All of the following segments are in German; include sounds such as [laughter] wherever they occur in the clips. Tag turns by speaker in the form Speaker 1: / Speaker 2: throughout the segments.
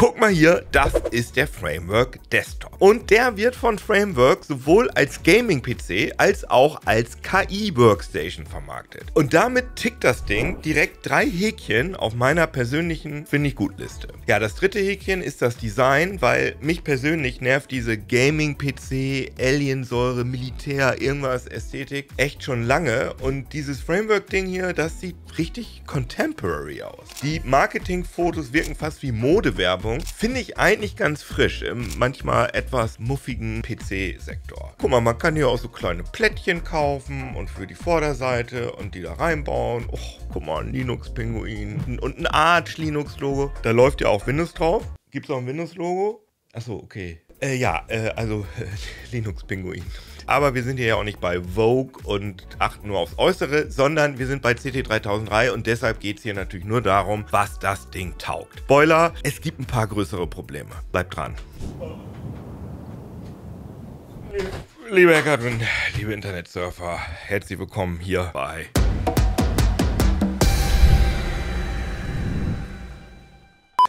Speaker 1: Guck mal hier, das ist der Framework Desktop. Und der wird von Framework sowohl als Gaming-PC als auch als KI-Workstation vermarktet. Und damit tickt das Ding direkt drei Häkchen auf meiner persönlichen Finde ich gut Liste. Ja, das dritte Häkchen ist das Design, weil mich persönlich nervt diese Gaming-PC, Aliensäure, Militär, irgendwas, Ästhetik echt schon lange. Und dieses Framework-Ding hier, das sieht richtig contemporary aus. Die Marketing-Fotos wirken fast wie Modewerbung Verpackung finde ich eigentlich ganz frisch im manchmal etwas muffigen PC-Sektor. Guck mal, man kann hier auch so kleine Plättchen kaufen und für die Vorderseite und die da reinbauen. Och, guck mal, ein Linux-Pinguin und ein Arch-Linux-Logo. Da läuft ja auch Windows drauf. Gibt es auch ein Windows-Logo? Achso, okay. Äh, ja, äh, also [laughs] Linux-Pinguin. Aber wir sind hier ja auch nicht bei Vogue und achten nur aufs Äußere, sondern wir sind bei CT3003 und deshalb geht es hier natürlich nur darum, was das Ding taugt. Spoiler, es gibt ein paar größere Probleme. Bleibt dran. Liebe Herr Katrin, liebe Internetsurfer, herzlich willkommen hier bei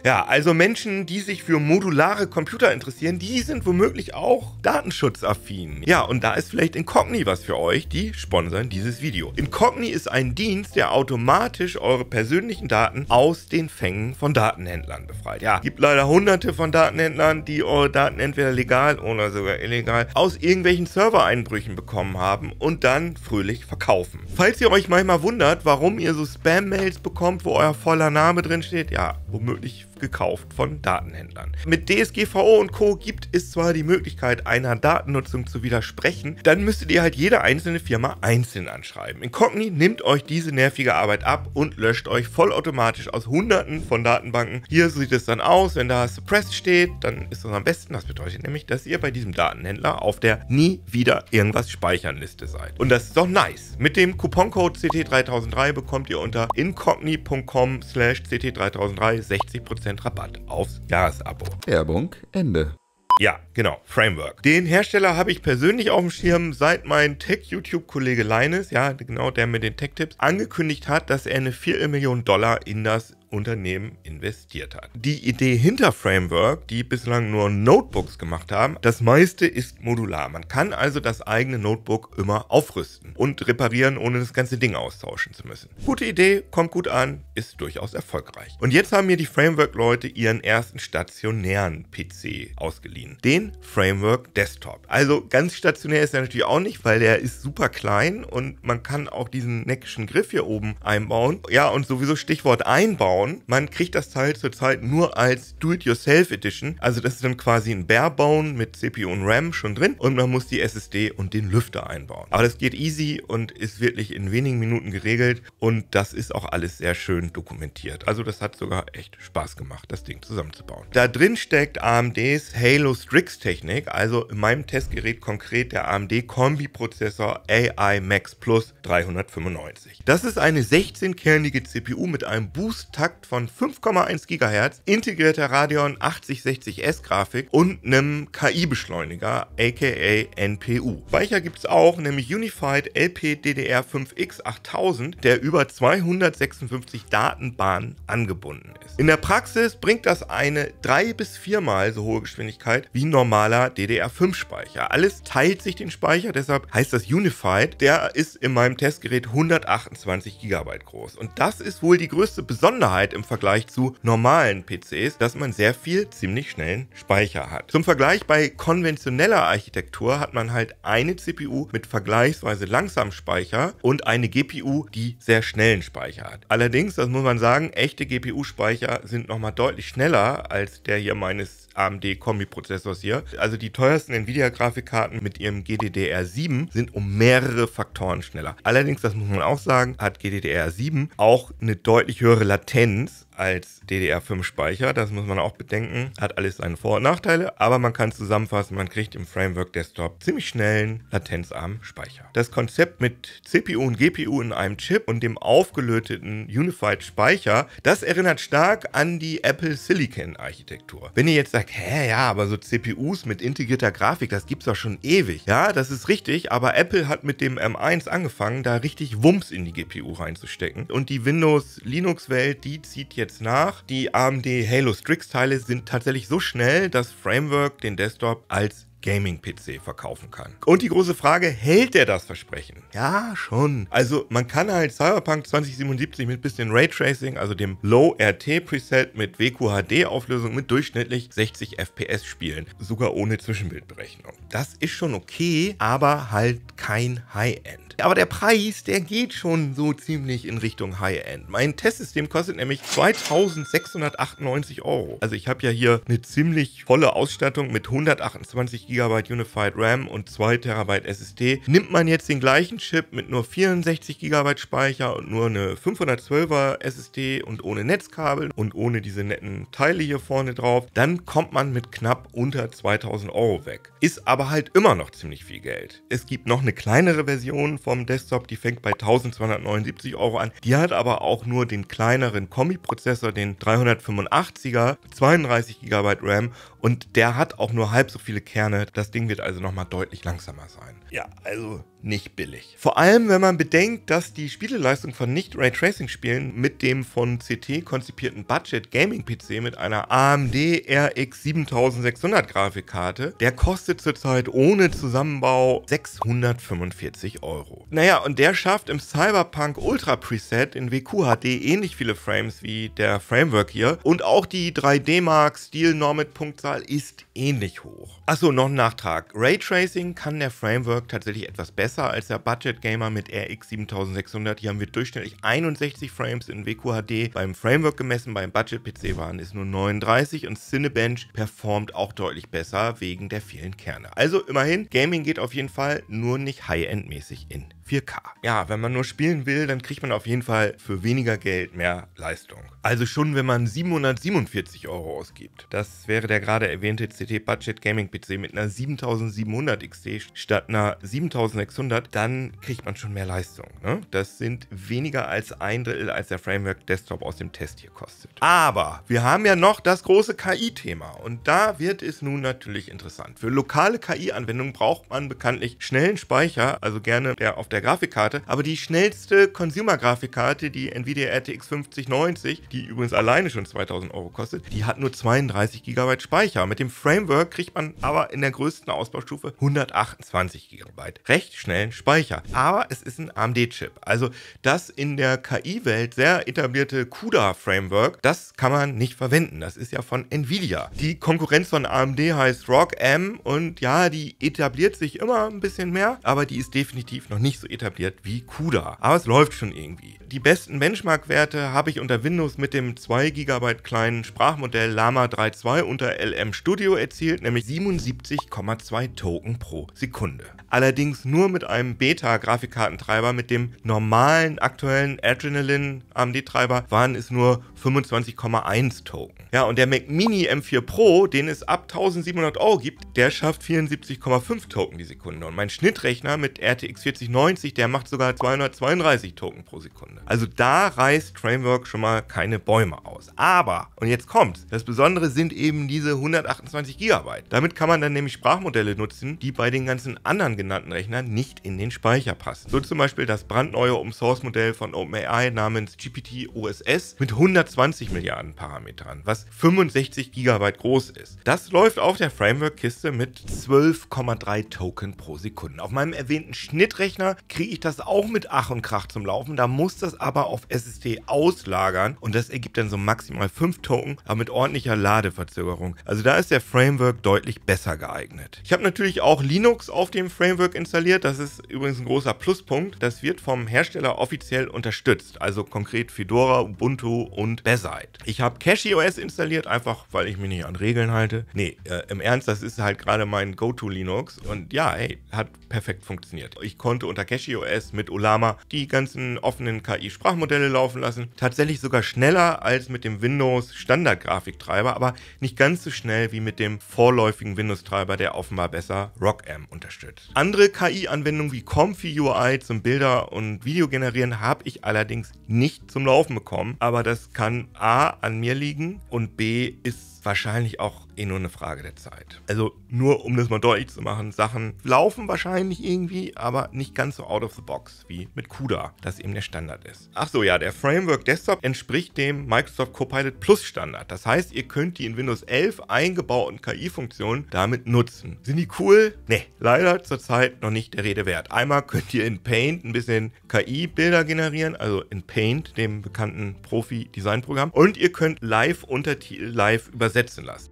Speaker 1: Ja, also Menschen, die sich für modulare Computer interessieren, die sind womöglich auch datenschutzaffin. Ja, und da ist vielleicht Incogni was für euch, die sponsern dieses Video. Incogni ist ein Dienst, der automatisch eure persönlichen Daten aus den Fängen von Datenhändlern befreit. Ja, gibt leider hunderte von Datenhändlern, die eure Daten entweder legal oder sogar illegal aus irgendwelchen Servereinbrüchen bekommen haben und dann fröhlich verkaufen. Falls ihr euch manchmal wundert, warum ihr so Spam-Mails bekommt, wo euer voller Name drin steht, ja, womöglich gekauft von Datenhändlern. Mit DSGVO und Co. gibt es zwar die Möglichkeit, einer Datennutzung zu widersprechen, dann müsstet ihr halt jede einzelne Firma einzeln anschreiben. Incogni nimmt euch diese nervige Arbeit ab und löscht euch vollautomatisch aus hunderten von Datenbanken. Hier sieht es dann aus, wenn da Suppressed steht, dann ist das am besten. Das bedeutet nämlich, dass ihr bei diesem Datenhändler auf der nie wieder irgendwas speichern Liste seid. Und das ist doch nice. Mit dem Couponcode CT3003 bekommt ihr unter incogni.com slash CT3003 60% 10% Rabatt aufs Jahresabo. Werbung Ende. Ja, genau, Framework. Den Hersteller habe ich persönlich auf dem Schirm, seit mein Tech-YouTube-Kollege Leines, ja, genau der mir den Tech-Tipps, angekündigt hat, dass er eine 4 Millionen Dollar in das Unternehmen investiert hat. Die Idee hinter Framework, die bislang nur Notebooks gemacht haben, das meiste ist modular. Man kann also das eigene Notebook immer aufrüsten und reparieren, ohne das ganze Ding austauschen zu müssen. Gute Idee, kommt gut an, ist durchaus erfolgreich. Und jetzt haben mir die Framework-Leute ihren ersten stationären PC ausgeliehen. Den Framework Desktop. Also ganz stationär ist er natürlich auch nicht, weil der ist super klein und man kann auch diesen neckischen Griff hier oben einbauen. Ja, und sowieso Stichwort einbauen Barebone. Man kriegt das Teil zurzeit nur als Do-it-yourself Edition. Also das ist dann quasi ein Barebone mit CPU und RAM schon drin und man muss die SSD und den Lüfter einbauen. Aber das geht easy und ist wirklich in wenigen Minuten geregelt und das ist auch alles sehr schön dokumentiert. Also das hat sogar echt Spaß gemacht, das Ding zusammenzubauen. Da drin steckt AMDs Halo Strix Technik, also in meinem Testgerät konkret der AMD Kombi-Prozessor AI Max Plus 395. Das ist eine 16-kernige CPU mit einem Boost-Takt Kontakt von 5,1 GHz, integrierter Radeon 8060S Grafik und einem KI-Beschleuniger, aka NPU. Speicher gibt es auch, nämlich Unified LPDDR5X 8000, der über 256 Datenbahnen angebunden ist. In der Praxis bringt das eine drei bis viermal so hohe Geschwindigkeit wie normaler DDR5-Speicher. Alles teilt sich den Speicher, deshalb heißt das Unified. Der ist in meinem Testgerät 128 GB groß. Und das ist wohl die größte Besonderheit Sicherheit im Vergleich zu normalen PCs, dass man sehr viel ziemlich schnellen Speicher hat. Zum Vergleich bei konventioneller Architektur hat man halt eine CPU mit vergleichsweise langsamem Speicher und eine GPU, die sehr schnellen Speicher hat. Allerdings, das muss man sagen, echte GPU-Speicher sind nochmal deutlich schneller als der hier meines AMD-Kombi-Prozessors hier. Also die teuersten Nvidia-Grafikkarten mit ihrem GDDR7 sind um mehrere Faktoren schneller. Allerdings, das muss man auch sagen, hat GDDR7 auch eine deutlich höhere Latenz sins als DDR5-Speicher. Das muss man auch bedenken. Hat alles seine Vor- und Nachteile, aber man kann zusammenfassen, man kriegt im Framework Desktop ziemlich schnellen, latenzarmen Speicher. Das Konzept mit CPU und GPU in einem Chip und dem aufgelöteten Unified Speicher, das erinnert stark an die Apple Silicon Architektur. Wenn ihr jetzt sagt, hä, ja, aber so CPUs mit integrierter Grafik, das gibt's doch schon ewig. Ja, das ist richtig, aber Apple hat mit dem M1 angefangen, da richtig Wumms in die GPU reinzustecken. Und die Windows-Linux-Welt, die zieht jetzt jetzt nach. Die AMD Halo Strix Teile sind tatsächlich so schnell, dass Framework den Desktop als Gaming-PC verkaufen kann. Und die große Frage, hält er das Versprechen? Ja, schon. Also man kann halt Cyberpunk 2077 mit bisschen Raytracing, also dem Low-RT-Preset mit WQHD-Auflösung mit durchschnittlich 60 FPS spielen, sogar ohne Zwischenbildberechnung. Das ist schon okay, aber halt kein High-End. Aber der Preis, der geht schon so ziemlich in Richtung High-End. Mein Testsystem kostet nämlich 2698 Euro. Also ich habe ja hier eine ziemlich volle Ausstattung mit 128 GB GB Unified RAM und 2 TB SSD, nimmt man jetzt den gleichen Chip mit nur 64 GB Speicher und nur eine 512er SSD und ohne Netzkabel und ohne diese netten Teile hier vorne drauf, dann kommt man mit knapp unter 2000 Euro weg. Ist aber halt immer noch ziemlich viel Geld. Es gibt noch eine kleinere Version vom Desktop, die fängt bei 1279 Euro an. Die hat aber auch nur den kleineren Kombi-Prozessor, den 385er, 32 GB RAM und der hat auch nur halb so viele Kerne. Das Ding wird also nochmal deutlich langsamer sein. Ja, also nicht billig. Vor allem, wenn man bedenkt, dass die Spieleleistung von Nicht-Raytracing-Spielen mit dem von CT konzipierten Budget-Gaming-PC mit einer AMD RX 7600 Grafikkarte, der kostet zurzeit ohne Zusammenbau 645 Euro. Naja, und der schafft im Cyberpunk Ultra Preset in WQHD ähnlich viele Frames wie der Framework hier und auch die 3D-Mark Stil-Normit-Punktzahl ist ähnlich hoch. Achso, noch ein Nachtrag. Raytracing kann der Framework tatsächlich etwas besser besser als der Budget Gamer mit RX 7600. Hier haben wir durchschnittlich 61 Frames in WQHD. Beim Framework gemessen, beim Budget PC waren es nur 39 und Cinebench performt auch deutlich besser wegen der vielen Kerne. Also immerhin, Gaming geht auf jeden Fall, nur nicht High-End mäßig in 4K. Ja, wenn man nur spielen will, dann kriegt man auf jeden Fall für weniger Geld mehr Leistung. Also schon, wenn man 747 Euro ausgibt. Das wäre der gerade erwähnte CT Budget Gaming PC mit einer 7700 XT statt einer 7600, dann kriegt man schon mehr Leistung. Ne? Das sind weniger als ein Drittel, als der Framework Desktop aus dem Test hier kostet. Aber wir haben ja noch das große KI-Thema und da wird es nun natürlich interessant. Für lokale KI-Anwendungen braucht man bekanntlich schnellen Speicher, also gerne der auf der Grafikkarte, aber die schnellste Consumer-Grafikkarte, die Nvidia RTX 5090, die übrigens alleine schon 2000 Euro kostet, die hat nur 32 GB Speicher. Mit dem Framework kriegt man aber in der größten Ausbaustufe 128 GB. Recht schnellen Speicher. Aber es ist ein AMD-Chip. Also das in der KI-Welt sehr etablierte CUDA-Framework, das kann man nicht verwenden. Das ist ja von Nvidia. Die Konkurrenz von AMD heißt ROG M und ja, die etabliert sich immer ein bisschen mehr, aber die ist definitiv noch nicht so so etabliert wie CUDA. Aber es läuft schon irgendwie. Die besten Benchmark-Werte habe ich unter Windows mit dem 2 GB kleinen Sprachmodell Lama 3.2 unter LM Studio erzielt, nämlich 77,2 Token pro Sekunde. Allerdings nur mit einem Beta-Grafikkartentreiber, mit dem normalen aktuellen Adrenaline AMD-Treiber waren es nur 25,1 Token. Ja, und der Mac Mini M4 Pro, den es ab 1700 Euro gibt, der schafft 74,5 Token die Sekunde. Und mein Schnittrechner mit RTX 4090 96, der macht sogar 232 Token pro Sekunde. Also da reißt Framework schon mal keine Bäume aus. Aber, und jetzt kommt's, das Besondere sind eben diese 128 GB. Damit kann man dann nämlich Sprachmodelle nutzen, die bei den ganzen anderen genannten Rechnern nicht in den Speicher passen. So zum Beispiel das brandneue Open Source Modell von OpenAI namens GPT OSS mit 120 Milliarden Parametern, was 65 GB groß ist. Das läuft auf der Framework-Kiste mit 12,3 Token pro Sekunde. Auf meinem erwähnten Schnittrechner kriege ich das auch mit Ach und Krach zum Laufen. Da muss das aber auf SSD auslagern und das ergibt dann so maximal 5 Token, aber mit ordentlicher Ladeverzögerung. Also da ist der Framework deutlich besser geeignet. Ich habe natürlich auch Linux auf dem Framework installiert. Das ist übrigens ein großer Pluspunkt. Das wird vom Hersteller offiziell unterstützt. Also konkret Fedora, Ubuntu und Beside. Ich habe Cache OS installiert, einfach weil ich mich nicht an Regeln halte. Nee, äh, im Ernst, das ist halt gerade mein Go-To-Linux. Und ja, hey, hat perfekt funktioniert. Ich konnte unter Takeshi OS mit Ulama die ganzen offenen KI-Sprachmodelle laufen lassen. Tatsächlich sogar schneller als mit dem Windows Standard-Grafiktreiber, aber nicht ganz so schnell wie mit dem vorläufigen Windows-Treiber, der offenbar besser RockM unterstützt. Andere KI-Anwendungen wie Comfy UI zum Bilder- und Video-Generieren habe ich allerdings nicht zum Laufen bekommen, aber das kann A an mir liegen und B ist wahrscheinlich auch eh nur eine Frage der Zeit. Also nur um das mal deutlich zu machen, Sachen laufen wahrscheinlich irgendwie, aber nicht ganz so out of the box wie mit CUDA, das eben der Standard ist. Ach so, ja, der Framework Desktop entspricht dem Microsoft Copilot Plus Standard. Das heißt, ihr könnt die in Windows 11 eingebauten KI-Funktionen damit nutzen. Sind die cool? Ne, leider zurzeit noch nicht der Rede wert. Einmal könnt ihr in Paint ein bisschen KI-Bilder generieren, also in Paint, dem bekannten Profi-Design-Programm. Und ihr könnt Live-Untertitel live übersetzen übersetzen lassen.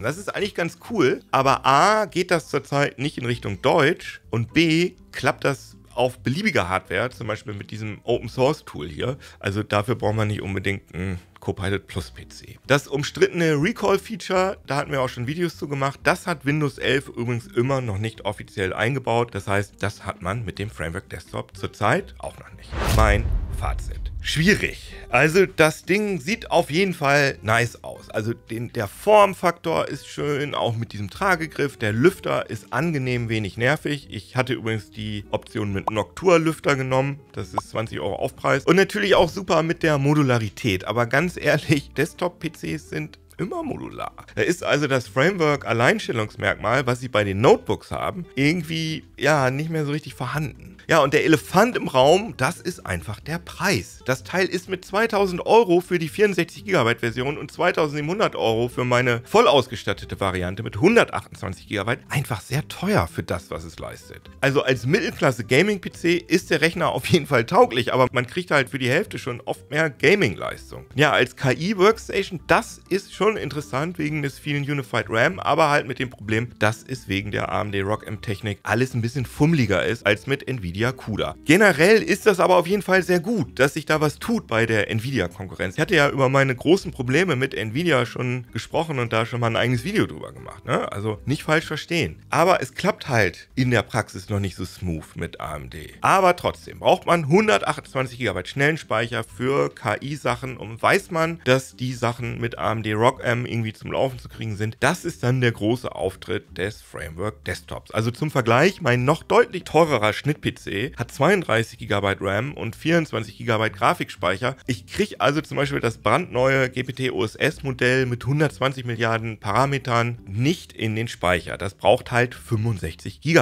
Speaker 1: Das ist eigentlich ganz cool, aber A geht das zurzeit nicht in Richtung Deutsch und B klappt das auf beliebiger Hardware, zum Beispiel mit diesem Open Source Tool hier. Also dafür braucht man nicht unbedingt ein Copilot Plus PC. Das umstrittene Recall Feature, da hatten wir auch schon Videos zu gemacht, das hat Windows 11 übrigens immer noch nicht offiziell eingebaut. Das heißt, das hat man mit dem Framework Desktop zurzeit auch noch nicht. Mein Fazit schwierig. Also das Ding sieht auf jeden Fall nice aus. Also den, der Formfaktor ist schön, auch mit diesem Tragegriff. Der Lüfter ist angenehm wenig nervig. Ich hatte übrigens die Option mit Noctur-Lüfter genommen. Das ist 20 Euro Aufpreis. Und natürlich auch super mit der Modularität. Aber ganz ehrlich, Desktop-PCs sind immer modular. Da ist also das Framework Alleinstellungsmerkmal, was sie bei den Notebooks haben, irgendwie ja nicht mehr so richtig vorhanden. Ja, und der Elefant im Raum, das ist einfach der Preis. Das Teil ist mit 2000 Euro für die 64 GB Version und 2700 Euro für meine voll ausgestattete Variante mit 128 GB einfach sehr teuer für das, was es leistet. Also als Mittelklasse Gaming PC ist der Rechner auf jeden Fall tauglich, aber man kriegt halt für die Hälfte schon oft mehr Gaming Leistung. Ja, als KI Workstation, das ist schon schon interessant wegen des vielen Unified RAM, aber halt mit dem Problem, dass es wegen der AMD Rock M Technik alles ein bisschen fummeliger ist als mit Nvidia CUDA. Generell ist das aber auf jeden Fall sehr gut, dass sich da was tut bei der Nvidia-Konkurrenz. Ich hatte ja über meine großen Probleme mit Nvidia schon gesprochen und da schon mal ein eigenes Video drüber gemacht. Ne? Also nicht falsch verstehen. Aber es klappt halt in der Praxis noch nicht so smooth mit AMD. Aber trotzdem braucht man 128 GB schnellen Speicher für KI-Sachen und weiß man, dass die Sachen mit AMD Rock Block ähm, irgendwie zum Laufen zu kriegen sind. Das ist dann der große Auftritt des Framework Desktops. Also zum Vergleich, mein noch deutlich teurerer Schnitt-PC hat 32 GB RAM und 24 GB Grafikspeicher. Ich kriege also zum Beispiel das brandneue GPT-OSS-Modell mit 120 Milliarden Parametern nicht in den Speicher. Das braucht halt 65 GB.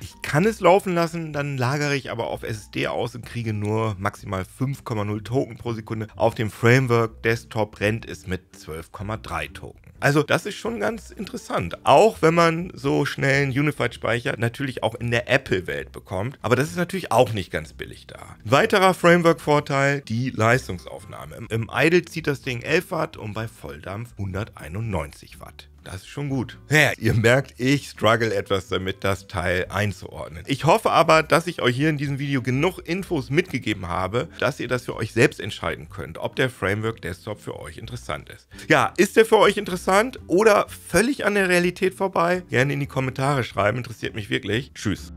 Speaker 1: Ich kann es laufen lassen, dann lagere ich aber auf SSD aus und kriege nur maximal 5,0 Token pro Sekunde. Auf dem Framework Desktop rennt es mit 12,3. 1,3 Token. Also das ist schon ganz interessant, auch wenn man so schnellen Unified-Speicher natürlich auch in der Apple-Welt bekommt, aber das ist natürlich auch nicht ganz billig da. weiterer Framework-Vorteil, die Leistungsaufnahme. Im Idle zieht das Ding 11 Watt und bei Volldampf 191 Watt. Das ist schon gut. Ja, ihr merkt, ich struggle etwas damit, das Teil einzuordnen. Ich hoffe aber, dass ich euch hier in diesem Video genug Infos mitgegeben habe, dass ihr das für euch selbst entscheiden könnt, ob der Framework Desktop für euch interessant ist. Ja, ist der für euch interessant oder völlig an der Realität vorbei? Gerne in die Kommentare schreiben, interessiert mich wirklich. Tschüss.